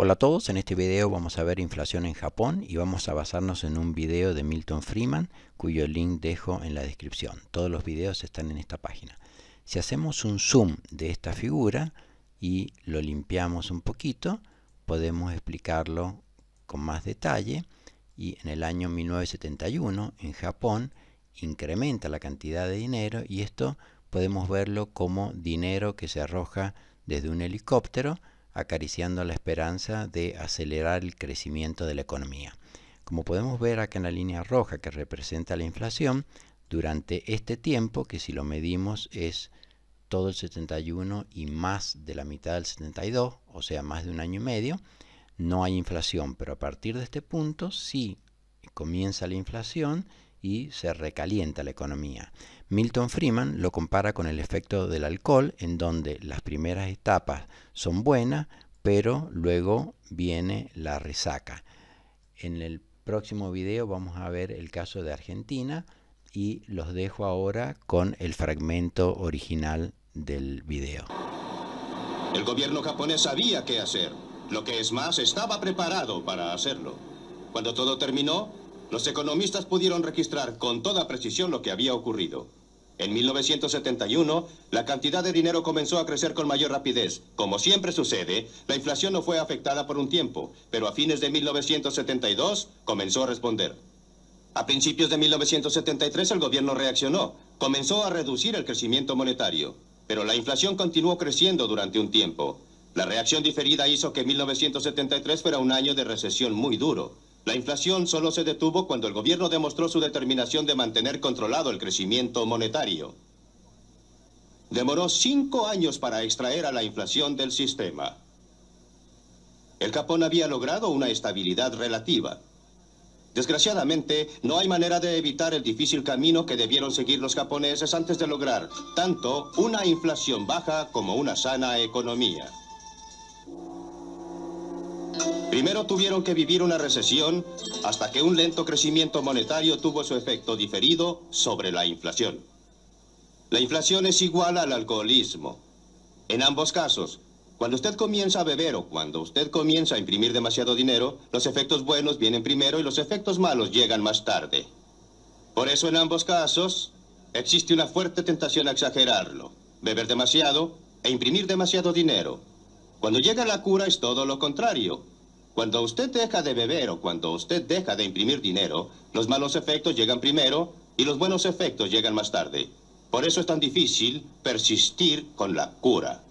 Hola a todos, en este video vamos a ver inflación en Japón y vamos a basarnos en un video de Milton Freeman cuyo link dejo en la descripción. Todos los videos están en esta página. Si hacemos un zoom de esta figura y lo limpiamos un poquito, podemos explicarlo con más detalle y en el año 1971 en Japón incrementa la cantidad de dinero y esto podemos verlo como dinero que se arroja desde un helicóptero acariciando la esperanza de acelerar el crecimiento de la economía. Como podemos ver acá en la línea roja que representa la inflación, durante este tiempo, que si lo medimos es todo el 71 y más de la mitad del 72, o sea, más de un año y medio, no hay inflación, pero a partir de este punto sí comienza la inflación y se recalienta la economía. Milton Freeman lo compara con el efecto del alcohol, en donde las primeras etapas son buenas, pero luego viene la resaca. En el próximo video vamos a ver el caso de Argentina y los dejo ahora con el fragmento original del video. El gobierno japonés sabía qué hacer. Lo que es más, estaba preparado para hacerlo. Cuando todo terminó, los economistas pudieron registrar con toda precisión lo que había ocurrido. En 1971, la cantidad de dinero comenzó a crecer con mayor rapidez. Como siempre sucede, la inflación no fue afectada por un tiempo, pero a fines de 1972 comenzó a responder. A principios de 1973 el gobierno reaccionó, comenzó a reducir el crecimiento monetario, pero la inflación continuó creciendo durante un tiempo. La reacción diferida hizo que 1973 fuera un año de recesión muy duro. La inflación solo se detuvo cuando el gobierno demostró su determinación de mantener controlado el crecimiento monetario. Demoró cinco años para extraer a la inflación del sistema. El Japón había logrado una estabilidad relativa. Desgraciadamente, no hay manera de evitar el difícil camino que debieron seguir los japoneses antes de lograr tanto una inflación baja como una sana economía. Primero tuvieron que vivir una recesión hasta que un lento crecimiento monetario tuvo su efecto diferido sobre la inflación. La inflación es igual al alcoholismo. En ambos casos, cuando usted comienza a beber o cuando usted comienza a imprimir demasiado dinero, los efectos buenos vienen primero y los efectos malos llegan más tarde. Por eso en ambos casos existe una fuerte tentación a exagerarlo, beber demasiado e imprimir demasiado dinero. Cuando llega la cura es todo lo contrario. Cuando usted deja de beber o cuando usted deja de imprimir dinero, los malos efectos llegan primero y los buenos efectos llegan más tarde. Por eso es tan difícil persistir con la cura.